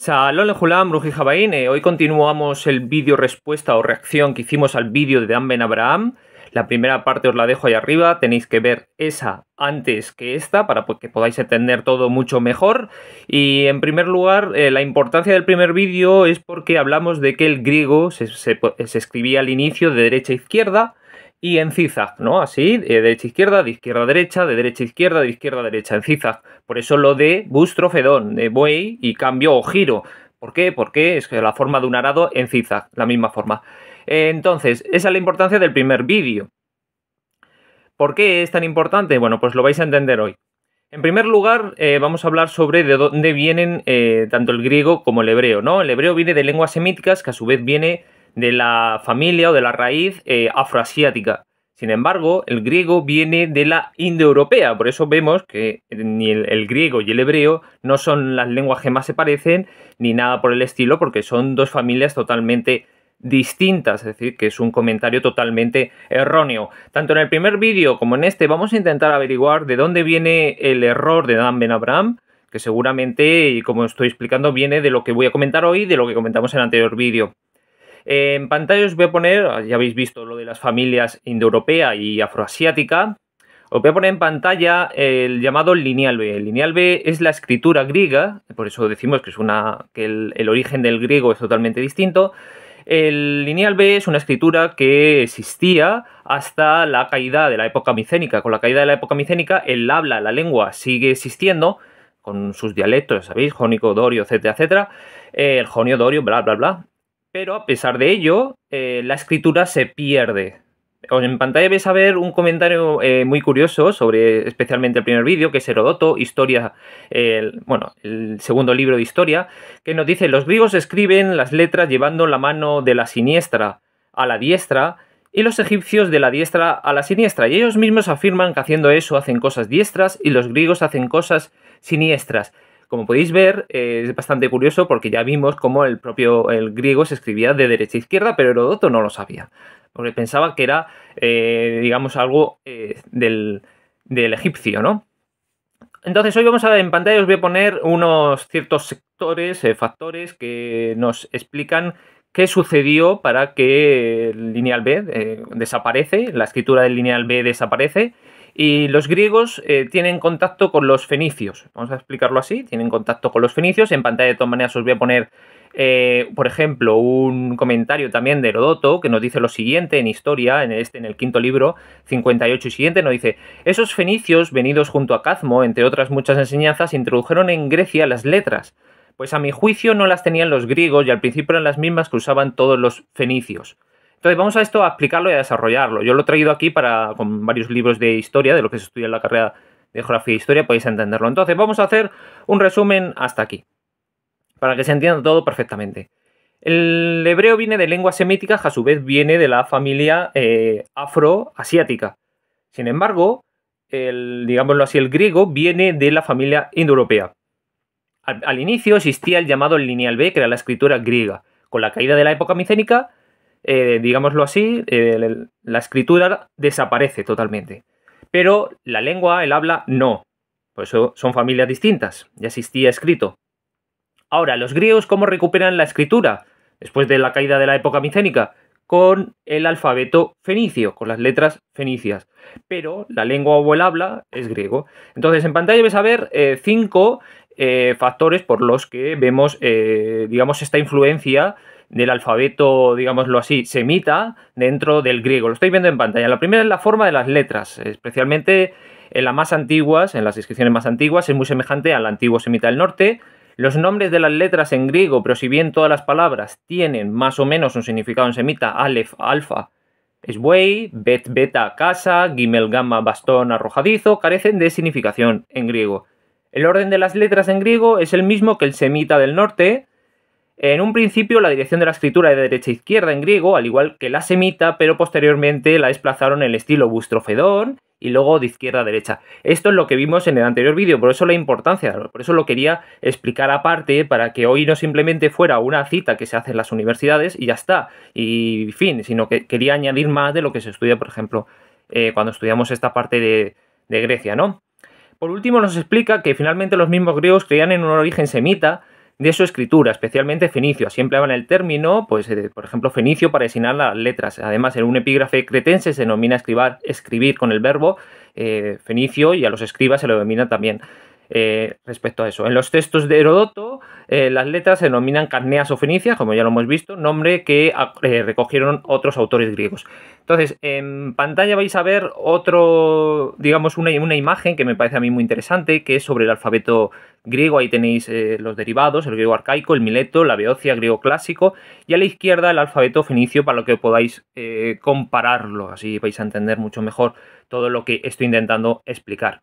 Salón, Lejulam, Ruji Jabain. hoy continuamos el vídeo respuesta o reacción que hicimos al vídeo de Dan Ben Abraham. La primera parte os la dejo ahí arriba, tenéis que ver esa antes que esta para que podáis entender todo mucho mejor. Y en primer lugar, eh, la importancia del primer vídeo es porque hablamos de que el griego se escribía al inicio de derecha a izquierda, y en zigzag, ¿no? Así, de eh, derecha a izquierda, de izquierda a derecha, de derecha a izquierda, de izquierda a derecha, en zigzag. Por eso lo de bustrofedón, de buey y cambio o giro. ¿Por qué? Porque es la forma de un arado en zigzag, la misma forma. Entonces, esa es la importancia del primer vídeo. ¿Por qué es tan importante? Bueno, pues lo vais a entender hoy. En primer lugar, eh, vamos a hablar sobre de dónde vienen eh, tanto el griego como el hebreo, ¿no? El hebreo viene de lenguas semíticas, que a su vez viene de la familia o de la raíz eh, afroasiática. Sin embargo, el griego viene de la indoeuropea, por eso vemos que eh, ni el, griego y el hebreo no son las lenguas que más se parecen, ni nada por el estilo, porque son dos familias totalmente distintas, es decir, que es un comentario totalmente erróneo. Tanto en el primer vídeo como en este vamos a intentar averiguar de dónde viene el error de Dan Ben Abraham, que seguramente, como estoy explicando, viene de lo que voy a comentar hoy, de lo que comentamos en el anterior vídeo en pantalla os voy a poner, ya habéis visto lo de las familias indoeuropea y afroasiática, os voy a poner en pantalla el llamado lineal B. El lineal B es la escritura griega, por eso decimos que, es una, que el, origen del griego es totalmente distinto. El lineal B es una escritura que existía hasta la caída de la época micénica. Con la caída de la época micénica, el habla, la lengua, sigue existiendo, con sus dialectos, ¿sabéis? Jónico, Dorio, etcétera, etcétera. el Jonio, Dorio, bla, bla, bla. Pero a pesar de ello, eh, la escritura se pierde. En pantalla vais a ver un comentario eh, muy curioso sobre especialmente el primer vídeo, que es Herodoto, historia, bueno, el segundo libro de historia, que nos dice, los griegos escriben las letras llevando la mano de la siniestra a la diestra y los egipcios de la diestra a la siniestra, y ellos mismos afirman que haciendo eso hacen cosas diestras y los griegos hacen cosas siniestras. Como podéis ver, eh, es bastante curioso porque ya vimos cómo el propio el griego se escribía de derecha a izquierda, pero Herodoto no lo sabía, porque pensaba que era, eh, digamos, algo eh, del, egipcio, ¿no? Entonces hoy vamos a ver en pantalla, os voy a poner unos ciertos sectores, factores que nos explican qué sucedió para que el lineal B desaparece, la escritura del lineal B desaparece y los griegos eh, tienen contacto con los fenicios. Vamos a explicarlo así. Tienen contacto con los fenicios. En pantalla de todas maneras os voy a poner, eh, por ejemplo, un comentario también de Herodoto que nos dice lo siguiente en historia, en, este, en el quinto libro, 58 y siguiente, nos dice, esos fenicios venidos junto a Cazmo, entre otras muchas enseñanzas, introdujeron en Grecia las letras. Pues a mi juicio no las tenían los griegos y al principio eran las mismas que usaban todos los fenicios. Entonces, vamos a esto a explicarlo y a desarrollarlo. Yo lo he traído aquí para, con varios libros de historia, de lo que se estudia en la carrera de geografía e historia, podéis entenderlo. Entonces, vamos a hacer un resumen hasta aquí, para que se entienda todo perfectamente. El hebreo viene de lenguas semíticas, a su vez viene de la familia eh, afroasiática. Sin embargo, el, digámoslo así, el griego viene de la familia indoeuropea. al inicio existía el llamado lineal B, que era la escritura griega. Con la caída de la época micénica, eh, digámoslo así, eh, la escritura desaparece totalmente. Pero la lengua, el habla, no. Por eso son familias distintas, ya existía escrito. Ahora, ¿los griegos cómo recuperan la escritura después de la caída de la época micénica? Con el alfabeto fenicio, con las letras fenicias. Pero la lengua o el habla es griego. Entonces, en pantalla ves a ver eh, cinco factores por los que vemos, digamos, esta influencia del alfabeto, digámoslo así, semita dentro del griego. Lo estoy viendo en pantalla. La primera es la forma de las letras, especialmente en las más antiguas, en las inscripciones más antiguas, es muy semejante al antiguo semita del norte. Los nombres de las letras en griego, pero si bien todas las palabras tienen más o menos un significado en semita, aleph, alfa, es buey, bet, beta, casa, gimel, gamma, bastón, arrojadizo, carecen de significación en griego. El orden de las letras en griego es el mismo que el semita del norte, en un principio la dirección de la escritura era de derecha a izquierda en griego, al igual que la semita, pero posteriormente la desplazaron en el estilo bustrofedón y luego de izquierda a derecha. Esto es lo que vimos en el anterior vídeo, por eso la importancia, por eso lo quería explicar aparte para que hoy no simplemente fuera una cita que se hace en las universidades y ya está, y fin, sino que quería añadir más de lo que se estudia, por ejemplo, eh, cuando estudiamos esta parte de, de Grecia, ¿no? Por último nos explica que finalmente los mismos griegos creían en un origen semita, de su escritura, especialmente Fenicio. Así empleaban el término, pues, eh, por ejemplo, Fenicio para designar las letras. Además, en un epígrafe cretense se denomina escribir con el verbo eh, Fenicio y a los escribas se lo denomina también eh, respecto a eso. En los textos de Herodoto, eh, las letras se denominan carneas o fenicias, como ya lo hemos visto, nombre que ah, eh, recogieron otros autores griegos. Entonces, en pantalla vais a ver otro, digamos, una, una imagen que me parece a mí muy interesante, que es sobre el alfabeto griego. Ahí tenéis los derivados, el griego arcaico, el mileto, la beocia, griego clásico, y a la izquierda el alfabeto fenicio para lo que podáis compararlo. Así vais a entender mucho mejor todo lo que estoy intentando explicar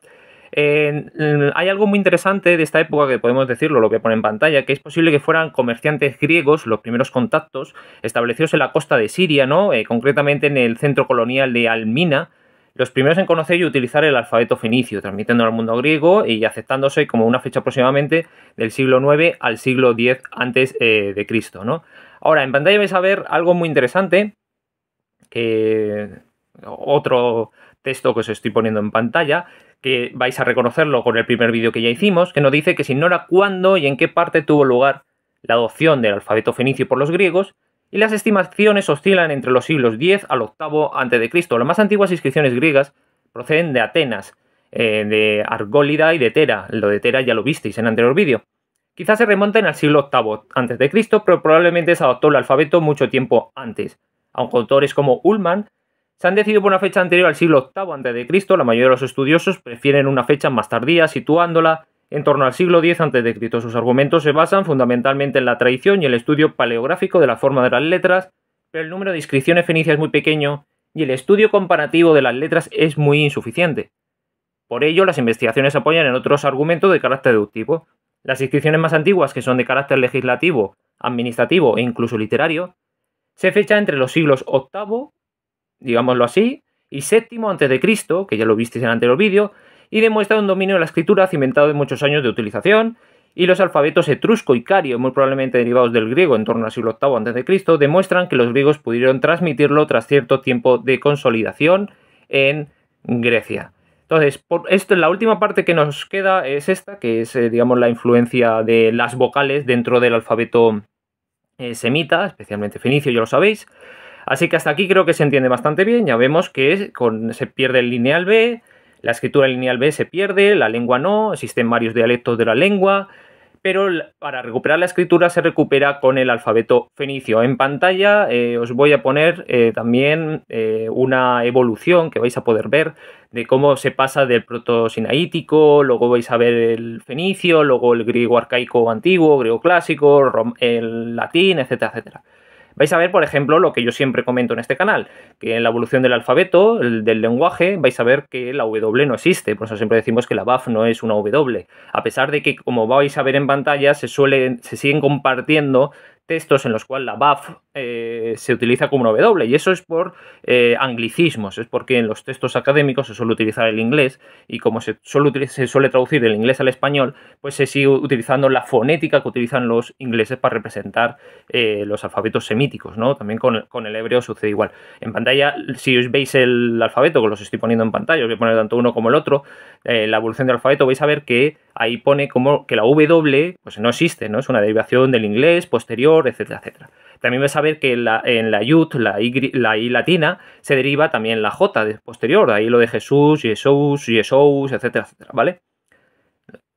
hay algo muy interesante de esta época que podemos decirlo, lo que poner en pantalla, que es posible que fueran comerciantes griegos los primeros contactos establecidos en la costa de Siria, ¿no? Eh, concretamente en el centro colonial de Almina, los primeros en conocer y utilizar el alfabeto fenicio, transmitiendo al mundo griego y aceptándose como una fecha aproximadamente del siglo IX al siglo X antes eh, de Cristo. Ahora, en pantalla vais a ver algo muy interesante, que otro texto que os estoy poniendo en pantalla, que vais a reconocerlo con el primer vídeo que ya hicimos, que nos dice que se ignora cuándo y en qué parte tuvo lugar la adopción del alfabeto fenicio por los griegos, y las estimaciones oscilan entre los siglos X al VIII a.C. Las más antiguas inscripciones griegas proceden de Atenas, eh, de Argólida y de Tera. Lo de Tera ya lo visteis en el anterior vídeo. Quizás se remonten al siglo VIII a.C., pero probablemente se adoptó el alfabeto mucho tiempo antes. Aunque autores como Ullman se han decidido por una fecha anterior al siglo VIII a.C., la mayoría de los estudiosos prefieren una fecha más tardía, situándola en torno al siglo X a.C. Sus argumentos se basan fundamentalmente en la tradición y el estudio paleográfico de la forma de las letras, pero el número de inscripciones fenicias es muy pequeño y el estudio comparativo de las letras es muy insuficiente. Por ello, las investigaciones apoyan en otros argumentos de carácter deductivo. Las inscripciones más antiguas, que son de carácter legislativo, administrativo e incluso literario, se fechan entre los siglos VIII digámoslo así, y séptimo antes de Cristo, que ya lo visteis en el anterior vídeo, y demuestra un dominio de la escritura cimentado en muchos años de utilización, y los alfabetos etrusco y cario, muy probablemente derivados del griego en torno al siglo VIII cristo demuestran que los griegos pudieron transmitirlo tras cierto tiempo de consolidación en Grecia. Entonces, por esto, la última parte que nos queda es esta, que es, eh, digamos, la influencia de las vocales dentro del alfabeto eh, semita, especialmente fenicio, ya lo sabéis. Así que hasta aquí creo que se entiende bastante bien. Ya vemos que se pierde el lineal B, la escritura lineal B se pierde, la lengua no, existen varios dialectos de la lengua, pero para recuperar la escritura se recupera con el alfabeto fenicio. En pantalla eh, os voy a poner eh, también eh, una evolución que vais a poder ver de cómo se pasa del proto-sinaítico, luego vais a ver el fenicio, luego el griego arcaico antiguo, griego clásico, el latín, etcétera, etcétera vais a ver, por ejemplo, lo que yo siempre comento en este canal, que en la evolución del alfabeto, del lenguaje, vais a ver que la W no existe, por eso siempre decimos que la BAF no es una W, a pesar de que, como vais a ver en pantalla, se, suele, se siguen compartiendo textos en los cuales la BAF eh, se utiliza como una W, y eso es por eh, anglicismos, es porque en los textos académicos se suele utilizar el inglés, y como se suele, se suele traducir del inglés al español, pues se sigue utilizando la fonética que utilizan los ingleses para representar eh, los alfabetos semíticos, ¿no? También con, el hebreo sucede igual. En pantalla, si os veis el alfabeto, que los estoy poniendo en pantalla, os voy a poner tanto uno como el otro, la evolución del alfabeto, vais a ver que ahí pone como que la W pues no existe, ¿no? Es una derivación del inglés, posterior, etcétera, etcétera. También vas a ver que en la, en la I latina, se deriva también la J de posterior, ahí lo de Jesús, Jesús, Jesús, etcétera, etcétera, ¿vale?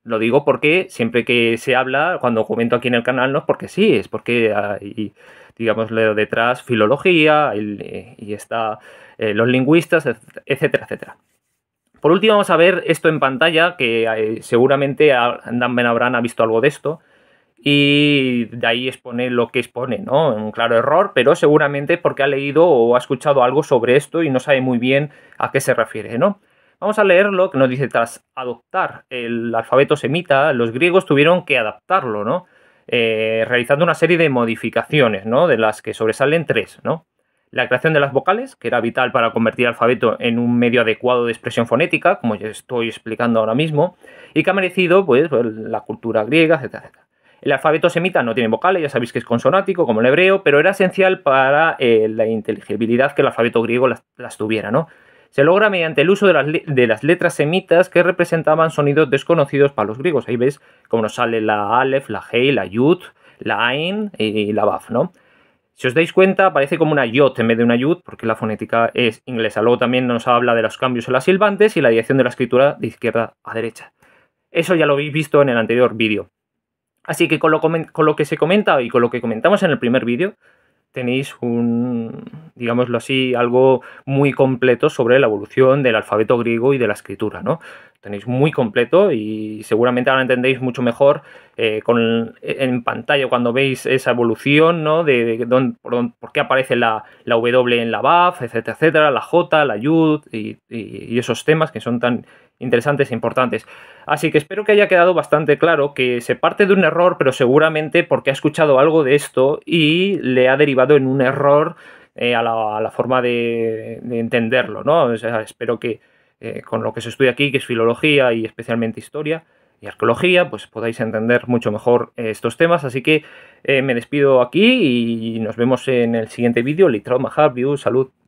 Lo digo porque siempre que se habla, cuando comento aquí en el canal, no es porque sí, es porque hay, digamos, detrás filología y, y está eh, los lingüistas, etcétera, etcétera. Por último, vamos a ver esto en pantalla, que eh, seguramente Dan Benabran ha visto algo de esto. Y de ahí expone lo que expone, ¿no? Un claro error, pero seguramente porque ha leído o ha escuchado algo sobre esto y no sabe muy bien a qué se refiere, ¿no? Vamos a leerlo, que nos dice, tras adoptar el alfabeto semita, los griegos tuvieron que adaptarlo, ¿no? Eh, realizando una serie de modificaciones, ¿no? De las que sobresalen tres, ¿no? la creación de las vocales, que era vital para convertir el alfabeto en un medio adecuado de expresión fonética, como ya estoy explicando ahora mismo, y que ha merecido pues, pues la cultura griega, etcétera, El alfabeto semita no tiene vocales, ya sabéis que es consonático, como el hebreo, pero era esencial para eh, la inteligibilidad que el alfabeto griego las, tuviera, ¿no? se logra mediante el uso de las, letras semitas que representaban sonidos desconocidos para los griegos. Ahí ves cómo nos sale la alef, la Hei, la Yud, la Ain y la Baf, ¿no? Si os dais cuenta, parece como una yot en vez de una yud, porque la fonética es inglesa. Luego también nos habla de los cambios en las silbantes y la dirección de la escritura de izquierda a derecha. Eso ya lo habéis visto en el anterior vídeo. Así que con lo, con lo que se comenta y con lo que comentamos en el primer vídeo, tenéis un, digámoslo así, algo muy completo sobre la evolución del alfabeto griego y de la escritura, ¿no? Tenéis muy completo y seguramente ahora entendéis mucho mejor eh, en pantalla cuando veis esa evolución, ¿no? De, por, qué aparece la, W en la BAF, etcétera, etcétera, la J, la Yud y esos temas que son tan interesantes e importantes. Así que espero que haya quedado bastante claro que se parte de un error, pero seguramente porque ha escuchado algo de esto y le ha derivado en un error eh, a, la, forma de, entenderlo, espero que eh, con lo que se estudia aquí, que es filología y especialmente historia, y arqueología, pues podáis entender mucho mejor eh, estos temas. Así que me despido aquí y nos vemos en el siguiente vídeo. Litrao happy salud.